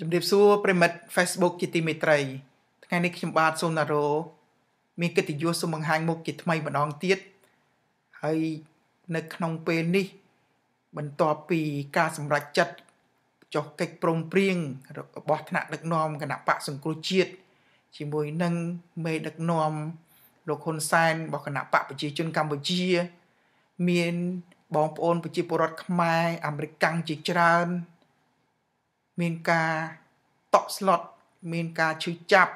ជំរាបសួរប្រិមិត្ត Facebook ជាទីមេត្រី ថ្ងៃនេះខ្ញុំបាទសូណារ៉ូមានកិត្តិយសសូមបង្ហាញមុខជាថ្មីម្ដងទៀតហើយនៅក្នុងពេលនេះ បន្ទាប់ពីការសម្រេចចិត្តចុះកិច្ចព្រមព្រៀងរបស់ថ្នាក់ដឹកនាំគណៈបកសង្គ្រោះជាតិជាមួយនឹងមេដឹកនាំលោកហ៊ុនសែនរបស់គណៈបកប្រជាជនកម្ពុជា មានបងប្អូនប្រជាពលរដ្ឋខ្មែរអាមេរិកកាំងជាច្រើនមានការតក់ slot មានការឈឺចាប់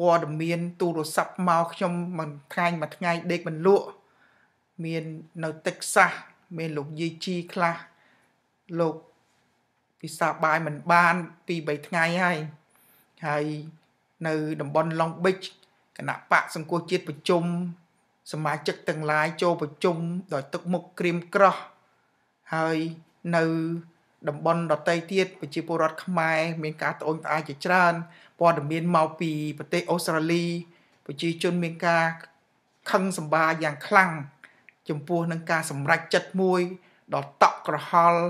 ព័ត៌មានទូរស័ព្ទមកខ្ញុំមិនថ្ងៃមួយថ្ងៃដេកមិនលក់មាននៅតិចសាសមានលោកយីជីខ្លះលោកពិសាបាយមិនបានពី3ថ្ងៃហើយហើយនៅតំបន់ Long Beach គណៈបកសង្គមជាតិប្រជុំសមាជិកទាំងឡាយចូលប្រជុំដោយ ទឹកមុខក្រៀមក្រោះហើយនៅតំបន់ដតីទៀតប្រជាពលរដ្ឋខ្មែរមានការត្អូញត្អែរជាច្រើនព័ត៌មានមកពីប្រទេសអូស្ត្រាលីប្រជាជនមានការខឹងសម្បាយ៉ាងខ្លាំងចំពោះនឹងការសម្រេចចិត្តមួយដល់តក់ក្រហល់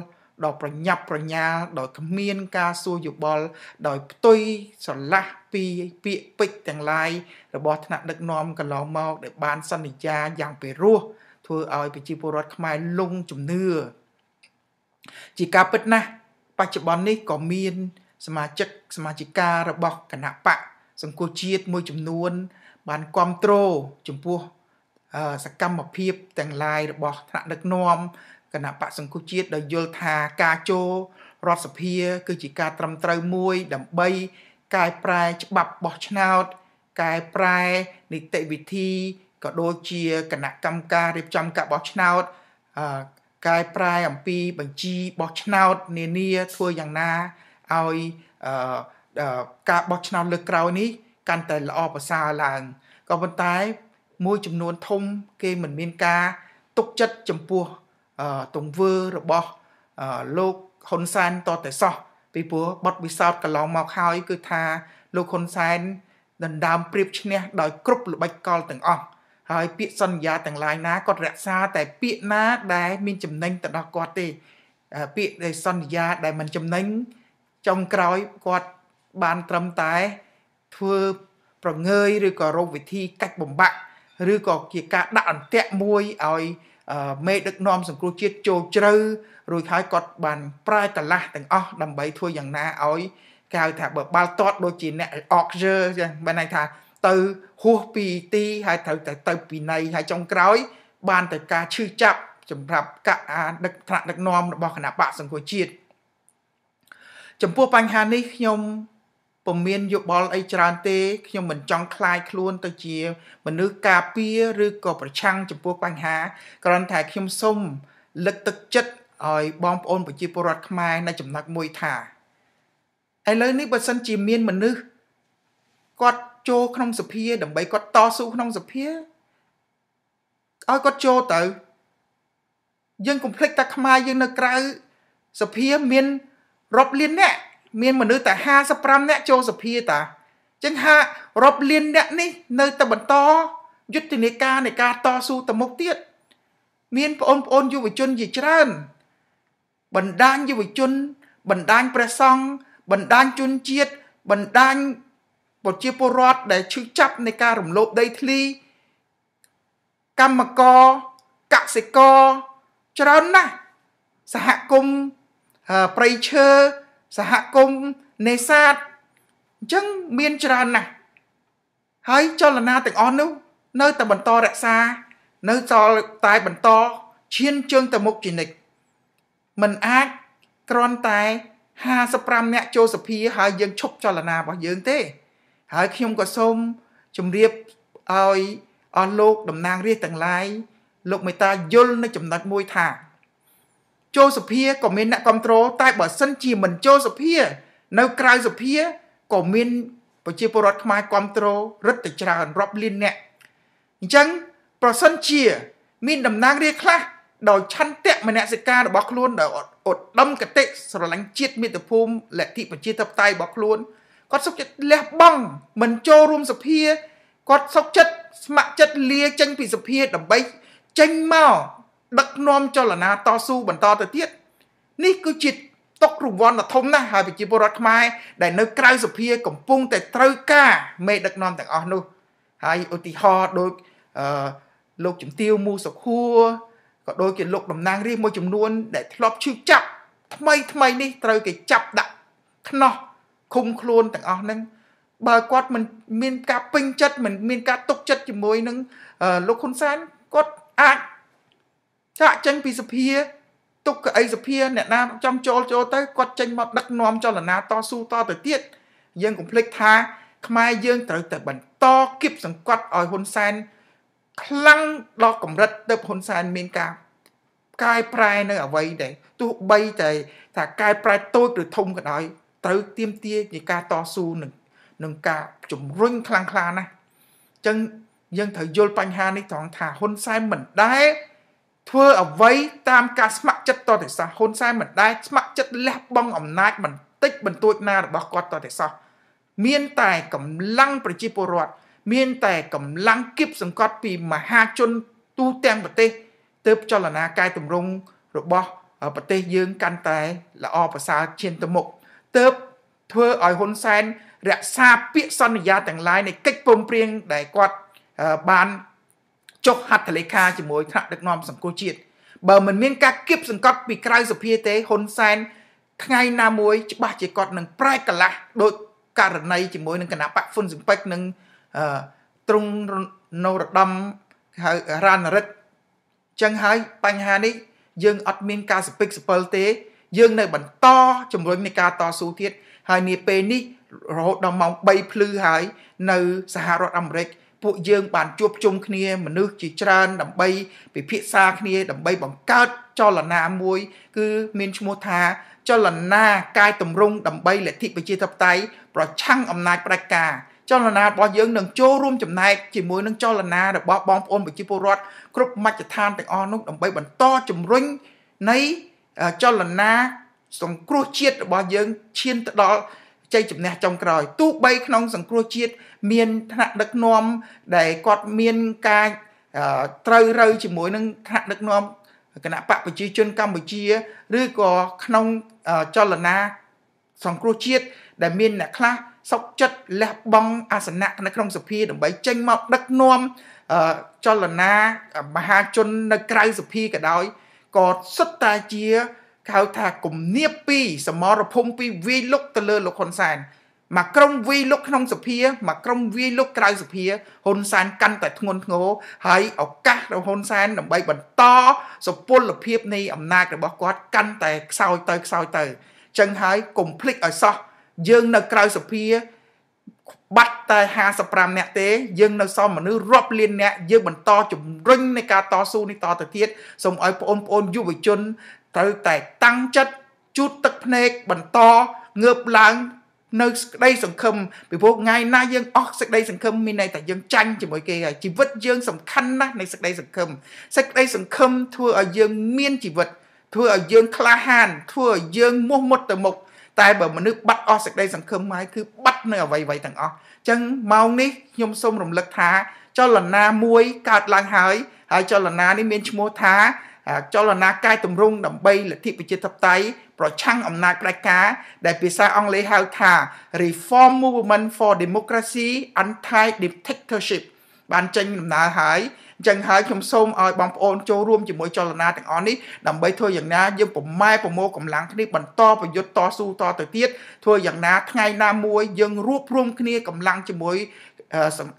ដល់ប្រញាប់ប្រញាល់ដល់គ្មានការសួរយោបល់ដោយផ្ទុយស្រឡះពីពាក្យពេចន៍ទាំងឡាយរបស់ថ្នាក់ដឹកនាំកន្លងមកដែលបានសន្យាយ៉ាងពិរោះធ្វើឲ្យប្រជាពលរដ្ឋខ្មែរលងជំនឿជាការពិតណាស់បច្ចុប្បន្ននេះក៏មានសមាជិកសមាជិការបស់គណៈបកសង្គមជាតិមួយចំនួន បានគ្រប់គ្រងចំពោះ សកម្មភាពទាំងឡាយរបស់ថ្នាក់ដឹកនាំគណៈបកសង្គមជាតិដែលយល់ថាការចូលរដ្ឋសភា គឺជាការត្រឹមត្រូវមួយដើម្បីកែប្រែច្បាប់បោះឆ្នោតកែប្រែនីតិវិធីក៏ដូចជាគណៈកម្មការរៀបចំការបោះឆ្នោតកែប្រែអំពីបញ្ជីបោះឆ្នោតនានាធ្វើយ៉ាងណាឲ្យការបោះឆ្នោតលើកក្រោយនេះ កាន់តែល្អប្រសើរឡើងក៏ប៉ុន្តែមួយចំនួនធំ គេមិនមានការទុកចិត្តចំពោះទង្វើរបស់លោកហ៊ុនសែនតតែសោះពីព្រោះបទពិសោធន៍កន្លងមកហើយគឺថាលោកហ៊ុនសែនដណ្ដើមព្រៀបឈ្នះដោយគ្រប់ល្បិចកលទាំងអស់ហើយពាក្យសន្យាទាំងឡាយណាគាត់រក្សាតែ ពាក្យណា ដែលមានចំណេញទៅដល់គាត់ទេ ពាក្យដែលសន្យាដែលមិនចំណេញចុងក្រោយគាត់បានត្រឹមតែធ្វើប្រងើយឬក៏រោគវិធីកាច់បំបាក់ឬក៏ជាការដាក់អន្ទាក់មួយឲ្យមេដឹកនាំសង្គ្រោះជាតិចូលជ្រៅរួចហើយគាត់បានប្រើតលាស់ទាំងអស់ដើម្បីធ្វើយ៉ាងណាឲ្យកៅថាបើបាល់ទាត់ដូចជាអ្នក auction ចឹងបានន័យថាទៅហួសពីទី ហើយត្រូវតែទៅពីនៃហើយចុងក្រោយ បានទៅការឈឺចាប់សម្រាប់កអាដឹកថ្នាក់ដឹកនាំរបស់គណៈបកសង្គមជាតិចំពោះបញ្ហានេះខ្ញុំពុំមានយោបល់អីច្រើនទេ ខ្ញុំមិនចង់ខ្លាយខ្លួនទៅជា មនុស្សការពារឬក៏ប្រឆាំង ចំពោះបញ្ហាគ្រាន់តែខ្ញុំសូមលើកទឹកចិត្តឲ្យបងប្អូនប្រជាពលរដ្ឋខ្មែរនៅចំណុចមួយថាឥឡូវនេះបើសិនជាមានមនុស្សគាត់ចូលក្នុងសភាដើម្បីគាត់តស៊ូក្នុងសភាឲ្យគាត់ចូលទៅយើងកុំភ្លេចតែខ្មែរយើងនៅក្រៅសភាមានរាប់លានអ្នកមានមនុស្សតែ55អ្នកចូលសភាតាចឹងហារាប់លានអ្នកនេះ នៅតែបន្តយុទ្ធនាការនៃការតស៊ូទៅមុខទៀតមានបងប្អូនយុវជនជាច្រើនបណ្ដាញយុវជន បណ្ដាញព្រះសង្ឃបណ្ដាញជនជាតិបណ្ដាញប្រជាពលរដ្ឋដែលឈឺចាប់នៃការរំលោភដីធ្លីកម្មករកសិករច្រើនណាស់សហគមន៍ប្រៃឈើសហគមន៍នេសាទអញ្ចឹងមានច្រើនណាស់ហើយចលនាទាំងអស់នោះ នៅតែបន្តរក្សា នៅចលតែបន្តឈានជើងទៅមុខជានិច្ចมันអាចគ្រាន់តែ55អ្នកចូលសភាហើយយើងឈប់ចលនារបស់យើងទេហើយខ្ញុំក៏សូមជម្រាបឲ្យអស់លោកតំណាងរាជទាំងឡាយលោកមេតាយល់នៅចំណុចមួយថាចូលសភាក៏មានអ្នកគ្រប់គ្រងតែបើសិនជាមិនចូលសភា នៅក្រៅសភាក៏មានប្រជាពលរដ្ឋខ្មែរគ្រប់គ្រងរឹតតែច្រើនរាប់លានអ្នកអញ្ចឹងប្រសិនជា មានតំណាងរាជខ្លះដោយឆន្ទៈមនសិការរបស់ខ្លួនដោយឧត្តមកតិស្រឡាញ់ជាតិមាតុភូមិលទ្ធិប្រជាធិបតេយ្យរបស់ខ្លួនគាត់សុខចិត្តលះបង់មិនចូលរួមសភាគាត់សុខចិត្តស្ម័គ្រចិត្តលាចេញពីសភាដើម្បីចេញមកដឹកនាំចលនាតស៊ូបន្តទៅទៀតនេះគឺជាຕົករង្វាន់ដ៏ធំណាស់ហើយប្រជាពលរដ្ឋខ្មែរដែលនៅក្រៅសភាកំពុងតែត្រូវការមេដឹកនាំទាំងអស់នោះ ហើយឧទាហរណ៍ដូចអឺលោកជំទាវមូសុខួរក៏ដូចជាលោកតំណាងរាជមួយចំនួនដែលធ្លាប់ឈឺចាប់ថ្មី ថ្មីនេះត្រូវគេចាប់ដាក់ខ្នោះឃុំខ្លួនទាំងអស់ហ្នឹងបើគាត់មិនមានការពេញចិត្តមិន មាន ការទុកចិត្តជាមួយនឹងលោកហ៊ុនសែនគាត់អាចចាក់ចេញពីសភាទុកកៅអីសភាអ្នកណាចង់ចូលចូលទៅគាត់ចេញមកដឹកនាំ ចលនាតស៊ូតទៅទៀតយើងកុំភ្លេចថាខ្មែរយើងត្រូវតែបន្តគៀបសង្កត់ឲ្យហ៊ុនសែនខ្លាំងដល់កម្រិតទៅហ៊ុនសែនមានការកាយប្រែនៅអ្វីដែរទោះបីតែថាកាយប្រែតូចឬធំក៏ដោយត្រូវទៀមទាជាការតស៊ូនឹងនឹងការជំរុញខ្លាំងខ្លាណាស់អញ្ចឹងយើងត្រូវយល់បញ្ហានេះត្រង់ថាហ៊ុនសែនមិនដែលធ្វើអ្វី តាមការស្ម័គ្រចិត្តតតិសាហ៊ុនសែនមិនដែលស្ម័គ្រចិត្តលះបង់អំណាច បន្តិច បន្តួចណារបស់គាត់តតិសាមានតែកម្លាំងប្រជាពលរដ្ឋមានតែកម្លាំងគៀបសង្កត់ពីមហាជនទូទាំងប្រទេសទើបចលនាកាយតម្រង់របស់ប្រទេសយើងកាន់តែល្អប្រសើរឈានទៅមុខទៅធ្វើឲ្យហ៊ុនសែនរក្សាពាក្យសន្យាទាំងឡាយនៃកិច្ចព្រមព្រៀងដែលគាត់បានចុះហត្ថលេខាជាមួយថ្នាក់ដឹកនាំសង្គមជាតិបើមិនមានការគៀបសង្កត់ ពីក្រៅសភាទេហ៊ុនសែនថ្ងៃណាមួយច្បាស់ជាគាត់នឹងប្រែកលាស់ដោយករណីជាមួយនឹងគណៈបកហ្វុនស៊ិនពេកនិងត្រង់នរដំហៅរ៉ានរិទ្ធចឹងហើយបញ្ហានេះយើង អត់មានការសពិកសពិលទេយើងនៅបន្តជំរុញនៃការតស៊ូទៀតហើយនាពេលនេះរហូតដល់ម៉ោង3ភ្លឺហើយ នៅសហរដ្ឋអាមេរិក ពួកយើងបានជួបជុំគ្នាមនុស្សជាច្រើនដើម្បីពិភាក្សាគ្នា ដើម្បីបង្កើតចលនាមួយ គឺមានឈ្មោះថា ចលនាកាយតម្រង់ដើម្បីលទ្ធិប្រជាធិបតេយ្យប្រឆាំងអំណាចផ្ដាច់ការចលនារបស់យើងនឹងចូលរួមចំណែកជាមួយនឹងចលនារបស់បងប្អូនប្រជាពលរដ្ឋគ្រប់មជ្ឈដ្ឋានទាំងអស់នោះដើម្បីបន្តជំរុញនៃចលនាសង្គ្រោះជាតិរបស់យើងឈានទៅដល់ជ័យជំនះចុងក្រោយទោះបីក្នុងសង្គ្រោះជាតិមានថ្នាក់ដឹកនាំដែលគាត់មានការត្រូវរើជាមួយនឹងថ្នាក់ដឹកនាំគណៈបកប្រជាជនកម្ពុជា ឬក៏ក្នុងចលនាសង្គ្រោះជាតិដែលមានអ្នកខ្លះសុកចិត្តលះបង់អាសនៈនៅក្នុងសភា ដើម្បីចេញមកដឹកនាំចលនាមហាជននៅក្រៅសភាក៏ដោយក៏សិតតាជាកៅថាគំនាបពីសមរភូមិពីវាយលុកទៅលើលោកហ៊ុនសែនមកក្រុមវាយលុកក្នុងសភាមកក្រុមវាយលុកក្រៅសភាហ៊ុនសែនកាន់តែធ្ងន់ធ្ងរហើយឱកាសរបស់ហ៊ុនសែនដើម្បីបន្តសុពលភាពនៃអំណាចរបស់គាត់កាន់តែខ្សោយទៅខ្សោយទៅចឹងហើយកុំភ្លេចឲ្យសោះយើងនៅក្រៅសភាបាត់តែ55នាក់ទេ យើងនៅសល់មនុស្សរាប់លាននាក់យើងបន្តជំរុញនៃការតស៊ូនេះតទៅទៀតសូមឲ្យបងប្អូនយុវជនត្រូវតែតាំងចិត្តជូតទឹកភ្នែកបន្តងើបឡើងនៅសេចក្តីសង្ឃឹមពីព្រោះថ្ងៃណាយើងអស់សេចក្តីសង្ឃឹមមានន័យថាយើងចាញ់ជាមួយគេហើយជីវិតយើងសំខាន់ណាស់នៃសេចក្តីសង្ឃឹមសេចក្តីសង្ឃឹមធ្វើឲ្យយើងមានជីវិត ធ្វើឲ្យយើងក្លាហាន ធ្វើឲ្យយើងមោះមុតទៅមុខតែបើមនុស្សបាត់អស់សេចក្តីសង្ឃឹមហើយគឺបាត់នៅអ្វីអ្វីទាំងអស់អញ្ចឹងម៉ោងនេះខ្ញុំសូមរំលឹកថា ចលនាមួយកើតឡើងហើយ ហើយចលនានេះមានឈ្មោះថាចលនាកាយតម្រង់ដើម្បីលទ្ធិប្រជាធិបតេយ្យប្រឆាំងអំណាចផ្ដាច់ការដែលភាសាអង់គ្លេសហៅថា Reform Movement for Democracy Anti-Dictatorship បានចេញដំណើរហើយអញ្ចឹងហើយខ្ញុំសូមឲ្យបងប្អូនចូលរួមជាមួយចលនាទាំងអស់នេះដើម្បីធ្វើយ៉ាងណាយើងប្រម៉ែប្រមូលកម្លាំងគ្នាបន្តប្រយុទ្ធតស៊ូតទៅទៀតធ្វើយ៉ាងណាថ្ងៃណាមួយយើងរួបរวมគ្នាកម្លាំងជាមួយ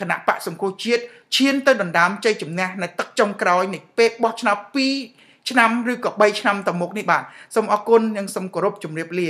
គណៈបកសង្គ្រោះជាតិឈានទៅដណ្ដើមជ័យជំនះនៅទឹកចុងក្រោយនៃពេលបោះឆ្នោត2ឆ្នាំឬក៏3ឆ្នាំទៅមុខនេះបាទសូមអរគុណនិងសូមគោរពជម្រាបលា